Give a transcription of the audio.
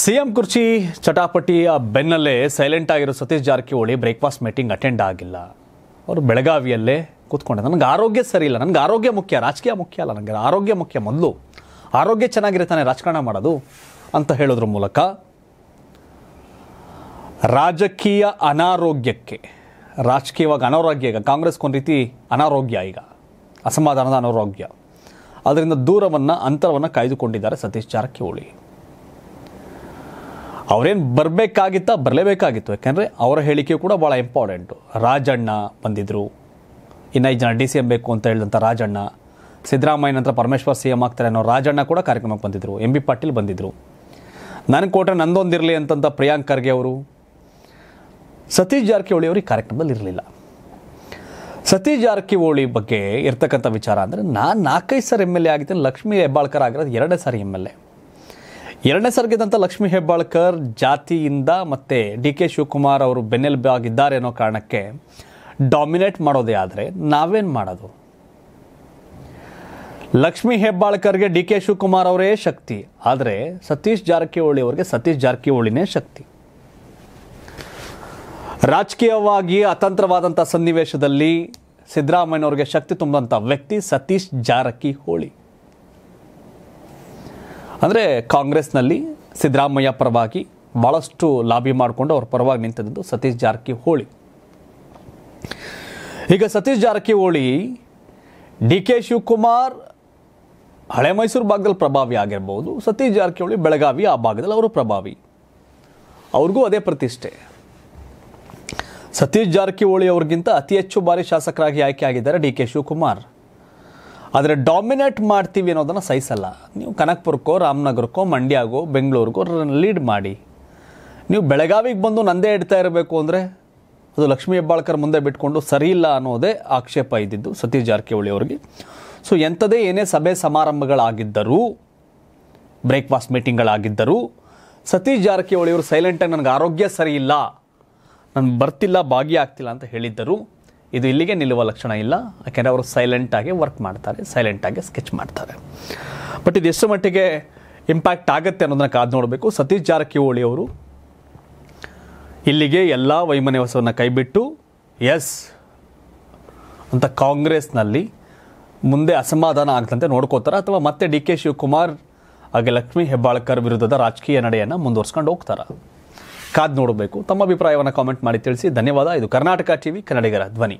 CM ಕುರ್ಚಿ ಚಟಾಪಟಿಯ ಬೆನ್ನಲ್ಲೇ silent ಆಗಿರೋ Satish Jarkiholi breakfast meeting attend ಆಗಿಲ್ಲ ಅವರು ಬೆಳಗಾವಿಯಲ್ಲೇ ಕೂತ್ಕೊಂಡೆ ನನಗೆ ಆರೋಗ್ಯ ಸರಿ ಇಲ್ಲ ನನಗೆ ಆರೋಗ್ಯ ಮುಖ್ಯ ರಾಜಕೀಯ ಮುಖ್ಯ ಅಲ್ಲ ನನಗೆ ಆರೋಗ್ಯ ಮುಖ್ಯ ಮೊದಲು ಆರೋಗ್ಯ ಚೆನ್ನಾಗಿರೋ ರಾಜಕಾರಣ ಮಾಡೋದು ಅಂತ ಹೇಳೋದ್ರ ಮೂಲಕ ರಾಜಕೀಯ ಅನಾರೋಗ್ಯಕ್ಕೆ ರಾಜಕೀಯವಾಗಿ ಅನಾರೋಗ್ಯ ಈಗ ಕಾಂಗ್ರೆಸ್ಗೆ ಒಂದು ರೀತಿ ಅನಾರೋಗ್ಯ ಈಗ ಅಸಮಾಧಾನದ ಅನಾರೋಗ್ಯ ಅದರಿಂದ ದೂರವನ್ನು ಅಂತರವನ್ನು ಕಾಯ್ದುಕೊಂಡಿದ್ದಾರೆ ಸತೀಶ್ ಜಾರಕಿಹೊಳಿ ಅವರೇನು ಬರಬೇಕಾಗಿತ್ತ ಬರಲೇಬೇಕಾಗಿತ್ತು ಯಾಕೆಂದರೆ ಅವರ ಹೇಳಿಕೆ ಕೂಡ ಭಾಳ ಇಂಪಾರ್ಟೆಂಟು ರಾಜಣ್ಣ ಬಂದಿದ್ದರು ಇನ್ನೈದು ಜನ ಡಿ ಸಿ ಎಂ ಬೇಕು ಅಂತ ಹೇಳಿದಂಥ ರಾಜಣ್ಣ ಸಿದ್ದರಾಮಯ್ಯ ನಂತರ ಪರಮೇಶ್ವರ್ ಸಿ ಎಂ ಆಗ್ತಾರೆ ಅನ್ನೋ ರಾಜಣ್ಣ ಕೂಡ ಕಾರ್ಯಕ್ರಮಕ್ಕೆ ಬಂದಿದ್ದರು ಎಂ ಬಿ ಪಾಟೀಲ್ ಬಂದಿದ್ದರು ನನಗೆ ಕೊಟ್ಟರೆ ನಂದೊಂದಿರಲಿ ಅಂತಂತ ಪ್ರಿಯಾಂಕ್ ಖರ್ಗೆ ಅವರು ಸತೀಶ್ ಜಾರಕಿಹೊಳಿ ಅವರು ಈ ಕಾರ್ಯಕ್ರಮದಲ್ಲಿ ಇರಲಿಲ್ಲ ಸತೀಶ್ ಜಾರಕಿಹೊಳಿ ಬಗ್ಗೆ ಇರ್ತಕ್ಕಂಥ ವಿಚಾರ ಅಂದರೆ ನಾನು ನಾಲ್ಕೈದು ಸಾರಿ ಎಮ್ ಎಲ್ ಎ ಆಗಿದ್ದೇನೆ ಲಕ್ಷ್ಮೀ ಹೆಬ್ಬಾಳ್ಕರ್ ಆಗಿರೋದು ಎರಡೇ ಸಾರಿ ಎಮ್ ಎಲ್ ಎ ಎರಡನೇ ಸರ್ಗಿದಂಥ ಲಕ್ಷ್ಮೀ ಹೆಬ್ಬಾಳ್ಕರ್ ಜಾತಿಯಿಂದ ಮತ್ತು ಡಿ ಕೆ ಶಿವಕುಮಾರ್ ಅವರು ಆಗಿದ್ದಾರೆ ಅನ್ನೋ ಕಾರಣಕ್ಕೆ ಡಾಮಿನೇಟ್ ಮಾಡೋದೇ ಆದರೆ ನಾವೇನು ಮಾಡೋದು ಲಕ್ಷ್ಮೀ ಹೆಬ್ಬಾಳ್ಕರ್ಗೆ ಡಿ ಕೆ ಶಿವಕುಮಾರ್ ಅವರೇ ಶಕ್ತಿ ಆದರೆ ಸತೀಶ್ ಜಾರಕಿಹೊಳಿ ಅವರಿಗೆ ಸತೀಶ್ ಜಾರಕಿಹೊಳಿನೇ ಶಕ್ತಿ ರಾಜಕೀಯವಾಗಿ ಅತಂತ್ರವಾದಂಥ ಸನ್ನಿವೇಶದಲ್ಲಿ ಸಿದ್ದರಾಮಯ್ಯನವ್ರಿಗೆ ಶಕ್ತಿ ತುಂಬಂಥ ವ್ಯಕ್ತಿ ಸತೀಶ್ ಜಾರಕಿಹೊಳಿ ಅಂದರೆ ಕಾಂಗ್ರೆಸ್ನಲ್ಲಿ ಸಿದ್ದರಾಮಯ್ಯ ಪರವಾಗಿ ಭಾಳಷ್ಟು ಲಾಬಿ ಮಾಡಿಕೊಂಡು ಅವ್ರ ಪರವಾಗಿ ನಿಂತದ್ದು ಸತೀಶ್ ಜಾರಕಿಹೊಳಿ ಈಗ ಸತೀಶ್ ಜಾರಕಿಹೊಳಿ ಡಿ ಕೆ ಶಿವಕುಮಾರ್ ಹಳೆ ಮೈಸೂರು ಭಾಗದಲ್ಲಿ ಪ್ರಭಾವಿ ಆಗಿರ್ಬೋದು ಸತೀಶ್ ಜಾರಕಿಹೊಳಿ ಬೆಳಗಾವಿ ಆ ಭಾಗದಲ್ಲಿ ಅವರು ಪ್ರಭಾವಿ ಅವ್ರಿಗೂ ಅದೇ ಪ್ರತಿಷ್ಠೆ ಸತೀಶ್ ಜಾರಕಿಹೊಳಿ ಅವ್ರಿಗಿಂತ ಅತಿ ಹೆಚ್ಚು ಬಾರಿ ಶಾಸಕರಾಗಿ ಆಯ್ಕೆಯಾಗಿದ್ದಾರೆ ಡಿ ಕೆ ಶಿವಕುಮಾರ್ ಆದರೆ ಡಾಮಿನೇಟ್ ಮಾಡ್ತೀವಿ ಅನ್ನೋದನ್ನು ಸಹಿಸಲ್ಲ ನೀವು ಕನಕ್ಪುರಕ್ಕೋ ರಾಮನಗರಕ್ಕೋ ಮಂಡ್ಯಗೋ ಬೆಂಗಳೂರಿಗೋ ಲೀಡ್ ಮಾಡಿ ನೀವು ಬೆಳಗಾವಿಗೆ ಬಂದು ನಂದೇ ಇಡ್ತಾ ಇರಬೇಕು ಅಂದರೆ ಅದು ಲಕ್ಷ್ಮೀ ಹೆಬ್ಬಾಳ್ಕರ್ ಮುಂದೆ ಬಿಟ್ಕೊಂಡು ಸರಿಯಿಲ್ಲ ಅನ್ನೋದೇ ಆಕ್ಷೇಪ ಇದ್ದಿದ್ದು ಸತೀಶ್ ಜಾರಕಿಹೊಳಿ ಅವರಿಗೆ ಸೊ ಎಂಥದೇ ಏನೇ ಸಭೆ ಸಮಾರಂಭಗಳಾಗಿದ್ದರೂ ಬ್ರೇಕ್ಫಾಸ್ಟ್ ಮೀಟಿಂಗ್ಗಳಾಗಿದ್ದರೂ ಸತೀಶ್ ಜಾರಕಿಹೊಳಿ ಅವರು ಸೈಲೆಂಟಾಗಿ ನನಗೆ ಆರೋಗ್ಯ ಸರಿಯಿಲ್ಲ ನಾನು ಬರ್ತಿಲ್ಲ ಭಾಗಿಯಾಗ್ತಿಲ್ಲ ಅಂತ ಹೇಳಿದ್ದರು ಇದು ಇಲ್ಲಿಗೆ ನಿಲ್ಲುವ ಲಕ್ಷಣ ಇಲ್ಲ ಯಾಕೆಂದರೆ ಅವರು ಸೈಲೆಂಟಾಗಿ ವರ್ಕ್ ಮಾಡ್ತಾರೆ ಸೈಲೆಂಟಾಗಿ ಸ್ಕೆಚ್ ಮಾಡ್ತಾರೆ ಬಟ್ ಇದು ಎಷ್ಟು ಮಟ್ಟಿಗೆ ಇಂಪ್ಯಾಕ್ಟ್ ಆಗುತ್ತೆ ಅನ್ನೋದನ್ನ ಕಾದು ನೋಡಬೇಕು ಸತೀಶ್ ಜಾರಕಿಹೊಳಿ ಅವರು ಇಲ್ಲಿಗೆ ಎಲ್ಲ ವೈಮನ್ಯವಸವನ್ನು ಕೈಬಿಟ್ಟು ಎಸ್ ಅಂತ ಕಾಂಗ್ರೆಸ್ನಲ್ಲಿ ಮುಂದೆ ಅಸಮಾಧಾನ ಆಗ್ತಂತೆ ನೋಡ್ಕೋತಾರೆ ಅಥವಾ ಮತ್ತೆ ಡಿ ಕೆ ಶಿವಕುಮಾರ್ ಹಾಗೆ ಲಕ್ಷ್ಮೀ ಹೆಬ್ಬಾಳ್ಕರ್ ವಿರುದ್ಧದ ರಾಜಕೀಯ ನಡೆಯನ್ನು ಮುಂದುವರ್ಸ್ಕೊಂಡು ಹೋಗ್ತಾರೆ ಕಾದ್ ನೋಡಬೇಕು ತಮ್ಮ ಅಭಿಪ್ರಾಯವನ್ನು ಕಾಮೆಂಟ್ ಮಾಡಿ ತಿಳಿಸಿ ಧನ್ಯವಾದ ಇದು ಕರ್ನಾಟಕ ಟಿವಿ ಕನ್ನಡಿಗರ ಧ್ವನಿ